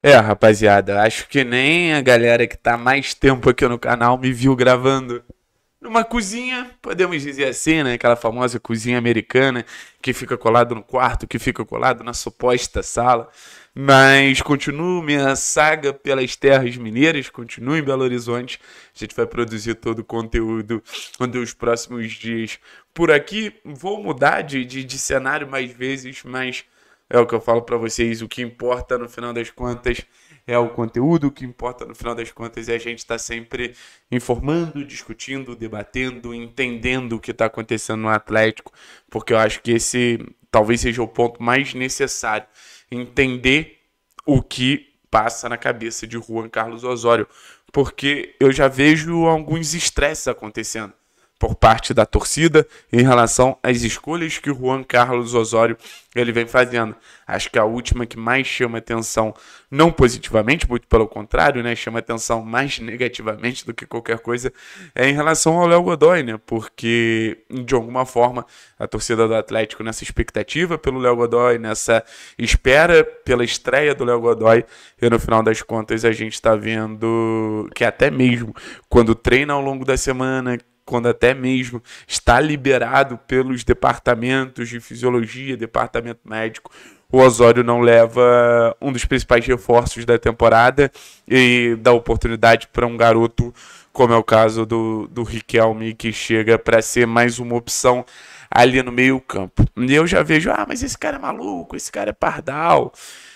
É, rapaziada, acho que nem a galera que tá mais tempo aqui no canal me viu gravando numa cozinha, podemos dizer assim, né? Aquela famosa cozinha americana que fica colado no quarto, que fica colado na suposta sala. Mas continuo minha saga pelas terras mineiras, continuo em Belo Horizonte. A gente vai produzir todo o conteúdo nos próximos dias por aqui. Vou mudar de, de, de cenário mais vezes, mas é o que eu falo para vocês, o que importa no final das contas é o conteúdo, o que importa no final das contas é a gente estar tá sempre informando, discutindo, debatendo, entendendo o que está acontecendo no Atlético, porque eu acho que esse talvez seja o ponto mais necessário, entender o que passa na cabeça de Juan Carlos Osório, porque eu já vejo alguns estresses acontecendo por parte da torcida em relação às escolhas que o Juan Carlos Osório ele vem fazendo. Acho que a última que mais chama atenção, não positivamente, muito pelo contrário, né, chama atenção mais negativamente do que qualquer coisa, é em relação ao Léo Godoy, né? Porque de alguma forma a torcida do Atlético nessa expectativa pelo Léo Godoy, nessa espera pela estreia do Léo Godoy, e no final das contas a gente está vendo que até mesmo quando treina ao longo da semana, quando até mesmo está liberado pelos departamentos de fisiologia, departamento médico, o Osório não leva um dos principais reforços da temporada e dá oportunidade para um garoto, como é o caso do, do Riquelme, que chega para ser mais uma opção ali no meio-campo. E eu já vejo, ah, mas esse cara é maluco, esse cara é pardal.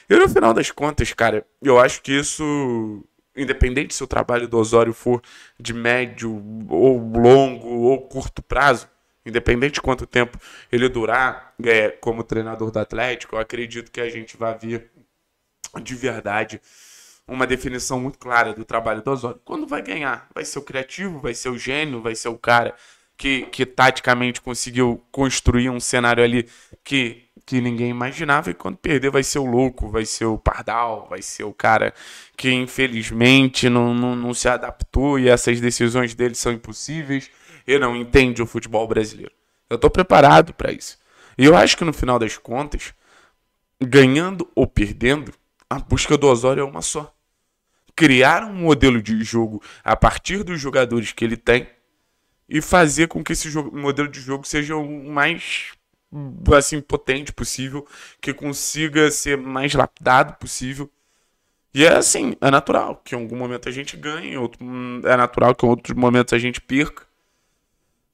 E no final das contas, cara, eu acho que isso independente se o trabalho do Osório for de médio ou longo ou curto prazo, independente de quanto tempo ele durar é, como treinador do Atlético, eu acredito que a gente vai ver de verdade uma definição muito clara do trabalho do Osório. Quando vai ganhar? Vai ser o criativo, vai ser o gênio, vai ser o cara que, que taticamente conseguiu construir um cenário ali que que ninguém imaginava, e quando perder vai ser o louco, vai ser o pardal, vai ser o cara que infelizmente não, não, não se adaptou e essas decisões dele são impossíveis e não entende o futebol brasileiro. Eu estou preparado para isso. E eu acho que no final das contas, ganhando ou perdendo, a busca do Osório é uma só. Criar um modelo de jogo a partir dos jogadores que ele tem e fazer com que esse jogo, modelo de jogo seja o mais Hum. assim potente possível, que consiga ser mais lapidado possível. E é assim, é natural que em algum momento a gente ganhe, outro, hum, é natural que em outros momentos a gente perca.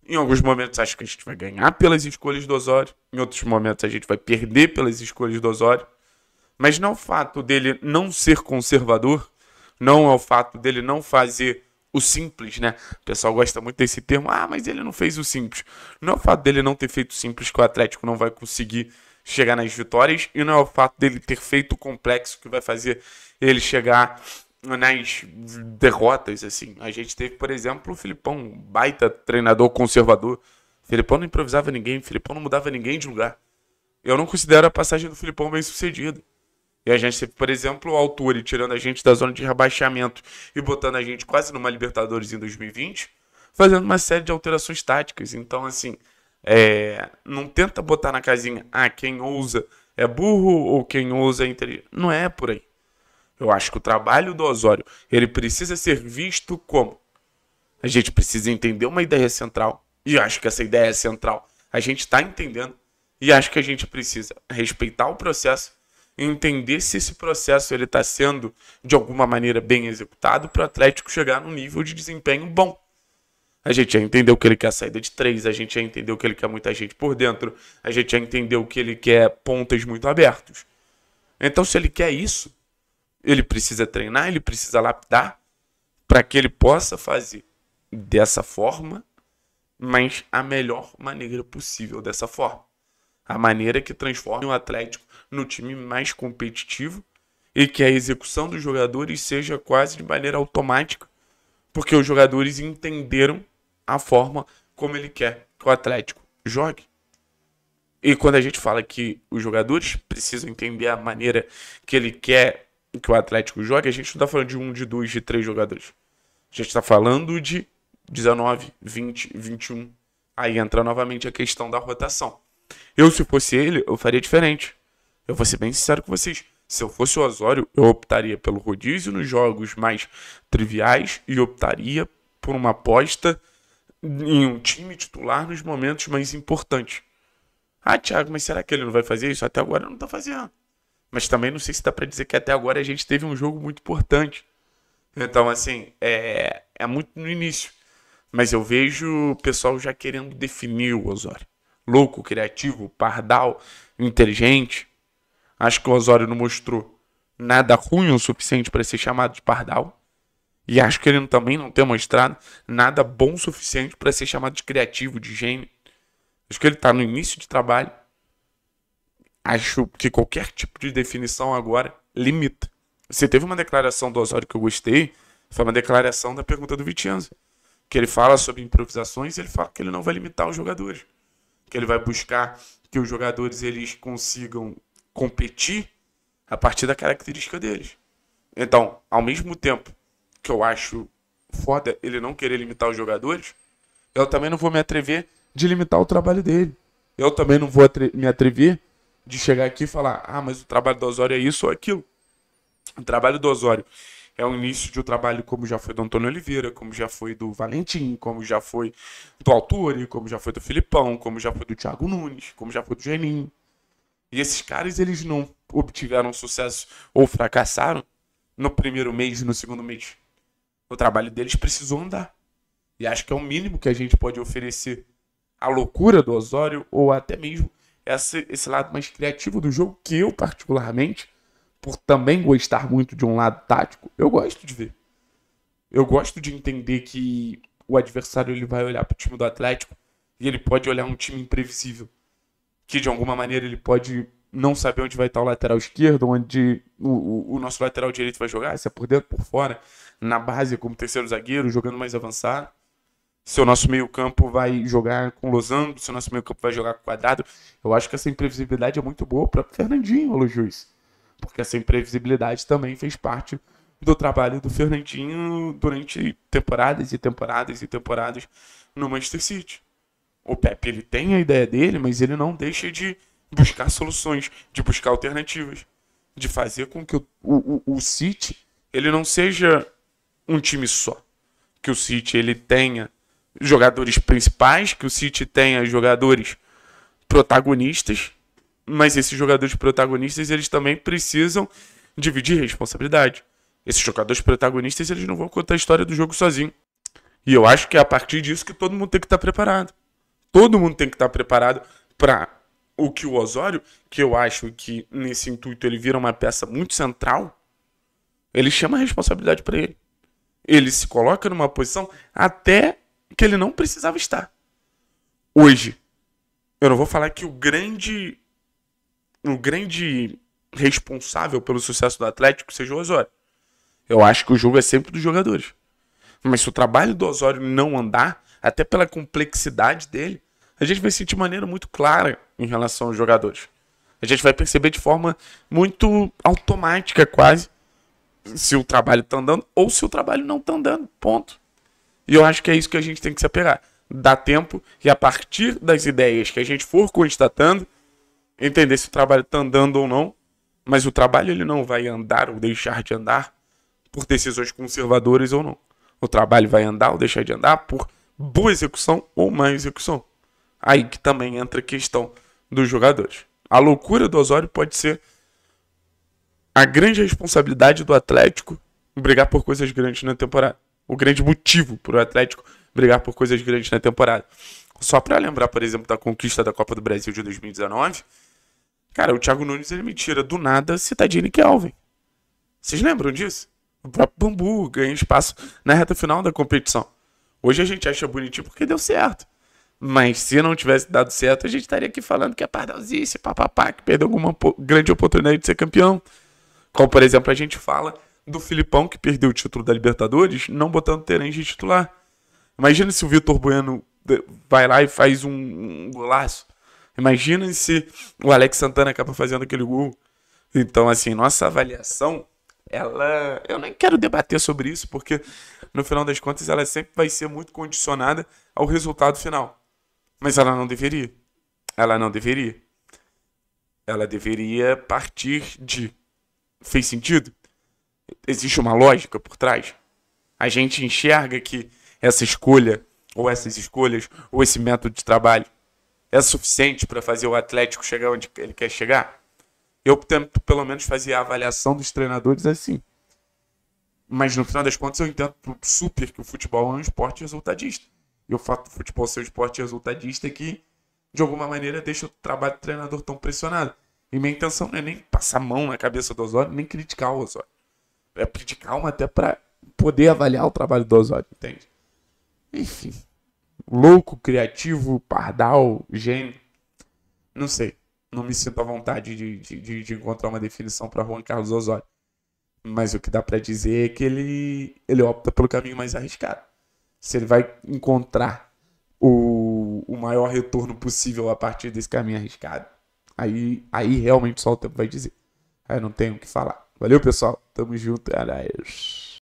Em alguns momentos acho que a gente vai ganhar pelas escolhas do Osório, em outros momentos a gente vai perder pelas escolhas do Osório. Mas não o fato dele não ser conservador, não é o fato dele não fazer o simples, né? O pessoal gosta muito desse termo. Ah, mas ele não fez o simples. Não é o fato dele não ter feito o simples que o Atlético não vai conseguir chegar nas vitórias, e não é o fato dele ter feito o complexo que vai fazer ele chegar nas derrotas, assim. A gente teve, por exemplo, o Filipão, um baita treinador conservador. O Filipão não improvisava ninguém, o Filipão não mudava ninguém de lugar. Eu não considero a passagem do Filipão bem sucedida. E a gente por exemplo, o Alture tirando a gente da zona de rebaixamento e botando a gente quase numa Libertadores em 2020, fazendo uma série de alterações táticas. Então, assim, é, não tenta botar na casinha, ah, quem ousa é burro ou quem ousa é inteligente. Não é por aí. Eu acho que o trabalho do Osório, ele precisa ser visto como a gente precisa entender uma ideia central. E acho que essa ideia é central. A gente está entendendo. E acho que a gente precisa respeitar o processo entender se esse processo ele está sendo de alguma maneira bem executado para o Atlético chegar num nível de desempenho bom. A gente já entendeu que ele quer saída de três, a gente já entendeu que ele quer muita gente por dentro, a gente já entendeu que ele quer pontas muito abertos. Então, se ele quer isso, ele precisa treinar, ele precisa lapidar para que ele possa fazer dessa forma, mas a melhor maneira possível dessa forma. A maneira que transforme o Atlético no time mais competitivo e que a execução dos jogadores seja quase de maneira automática, porque os jogadores entenderam a forma como ele quer que o Atlético jogue. E quando a gente fala que os jogadores precisam entender a maneira que ele quer que o Atlético jogue, a gente não está falando de um, de dois, de três jogadores. A gente está falando de 19, 20, 21. Aí entra novamente a questão da rotação. Eu, se fosse ele, eu faria diferente. Eu vou ser bem sincero com vocês. Se eu fosse o Osório, eu optaria pelo rodízio nos jogos mais triviais e optaria por uma aposta em um time titular nos momentos mais importantes. Ah, Thiago, mas será que ele não vai fazer isso? Até agora não tá fazendo. Mas também não sei se dá para dizer que até agora a gente teve um jogo muito importante. Então, assim, é, é muito no início. Mas eu vejo o pessoal já querendo definir o Osório. Louco, criativo, pardal, inteligente. Acho que o Osório não mostrou nada ruim o suficiente para ser chamado de pardal. E acho que ele também não tem mostrado nada bom o suficiente para ser chamado de criativo, de gênio. Acho que ele está no início de trabalho. Acho que qualquer tipo de definição agora limita. Você teve uma declaração do Osório que eu gostei, foi uma declaração da pergunta do Vitianza, que ele fala sobre improvisações e ele fala que ele não vai limitar os jogadores, que ele vai buscar que os jogadores eles consigam competir a partir da característica deles. Então, ao mesmo tempo que eu acho foda ele não querer limitar os jogadores, eu também não vou me atrever de limitar o trabalho dele. Eu também não vou atre me atrever de chegar aqui e falar: ah, mas o trabalho do Osório é isso ou aquilo. O trabalho do Osório é o início de um trabalho como já foi do Antônio Oliveira, como já foi do Valentim, como já foi do Alturi, como já foi do Filipão, como já foi do Thiago Nunes, como já foi do Geninho. E esses caras, eles não obtiveram sucesso ou fracassaram no primeiro mês, e no segundo mês. O trabalho deles precisou andar. E acho que é o mínimo que a gente pode oferecer a loucura do Osório ou até mesmo esse, esse lado mais criativo do jogo que eu particularmente, por também gostar muito de um lado tático, eu gosto de ver. Eu gosto de entender que o adversário ele vai olhar para o time do Atlético e ele pode olhar um time imprevisível que de alguma maneira ele pode não saber onde vai estar o lateral esquerdo, onde o, o, o nosso lateral direito vai jogar, se é por dentro, por fora, na base como terceiro zagueiro, jogando mais avançado. Se o nosso meio-campo vai jogar com losango, se o nosso meio-campo vai jogar com quadrado. Eu acho que essa imprevisibilidade é muito boa para Fernandinho, o Juiz. Porque essa imprevisibilidade também fez parte do trabalho do Fernandinho durante temporadas e temporadas e temporadas no Manchester City o Pepe ele tem a ideia dele, mas ele não deixa de buscar soluções, de buscar alternativas, de fazer com que o, o, o City ele não seja um time só, que o City ele tenha jogadores principais, que o City tenha jogadores protagonistas, mas esses jogadores protagonistas eles também precisam dividir responsabilidade. Esses jogadores protagonistas eles não vão contar a história do jogo sozinho. E eu acho que é a partir disso que todo mundo tem que estar preparado todo mundo tem que estar tá preparado para o que o Osório, que eu acho que nesse intuito ele vira uma peça muito central, ele chama a responsabilidade para ele. Ele se coloca numa posição até que ele não precisava estar. Hoje, eu não vou falar que o grande o grande responsável pelo sucesso do Atlético seja o Osório. Eu acho que o jogo é sempre dos jogadores. Mas se o trabalho do Osório não andar, até pela complexidade dele, a gente vai sentir maneira muito clara em relação aos jogadores. A gente vai perceber de forma muito automática, quase, se o trabalho está andando ou se o trabalho não está andando. Ponto. E eu acho que é isso que a gente tem que se apegar. Dá tempo e a partir das ideias que a gente for constatando, entender se o trabalho está andando ou não. Mas o trabalho ele não vai andar ou deixar de andar por decisões conservadoras ou não. O trabalho vai andar ou deixar de andar por boa execução ou má execução. Aí que também entra a questão dos jogadores. A loucura do Osório pode ser a grande responsabilidade do Atlético brigar por coisas grandes na temporada. O grande motivo para o Atlético brigar por coisas grandes na temporada. Só para lembrar, por exemplo, da conquista da Copa do Brasil de 2019, cara, o Thiago Nunes ele me tira do nada Citadini e Kelvin. Vocês lembram disso? O próprio Bambu ganha espaço na reta final da competição. Hoje a gente acha bonitinho porque deu certo. Mas se não tivesse dado certo, a gente estaria aqui falando que é pardalzice, papapá, que perdeu alguma grande oportunidade de ser campeão. Como, por exemplo, a gente fala do Filipão, que perdeu o título da Libertadores, não botando Terence de titular. Imagina se o Vitor Bueno vai lá e faz um, um golaço. Imagina se o Alex Santana acaba fazendo aquele gol. Então, assim, nossa avaliação ela. Eu nem quero debater sobre isso, porque no final das contas ela sempre vai ser muito condicionada ao resultado final. Mas ela não deveria. Ela não deveria. Ela deveria partir de. Fez sentido? Existe uma lógica por trás? A gente enxerga que essa escolha, ou essas escolhas, ou esse método de trabalho é suficiente para fazer o Atlético chegar onde ele quer chegar? Eu tento, pelo menos, fazer a avaliação dos treinadores assim. Mas no final das contas, eu entendo super que o futebol é um esporte resultadista. E o fato do futebol ser um esporte resultadista é que, de alguma maneira, deixa o trabalho do treinador tão pressionado. E minha intenção não é nem passar a mão na cabeça do Osório, nem criticar o Osório. É pedir calma até para poder avaliar o trabalho do Osório, entende? Enfim. Louco, criativo, pardal, gênio. Não sei não me sinto à vontade de, de, de encontrar uma definição para Juan Carlos Osório. Mas o que dá para dizer é que ele, ele opta pelo caminho mais arriscado. Se ele vai encontrar o, o maior retorno possível a partir desse caminho arriscado, aí, aí realmente só o tempo vai dizer. Aí não tenho o que falar. Valeu, pessoal. Tamo junto. É nóis.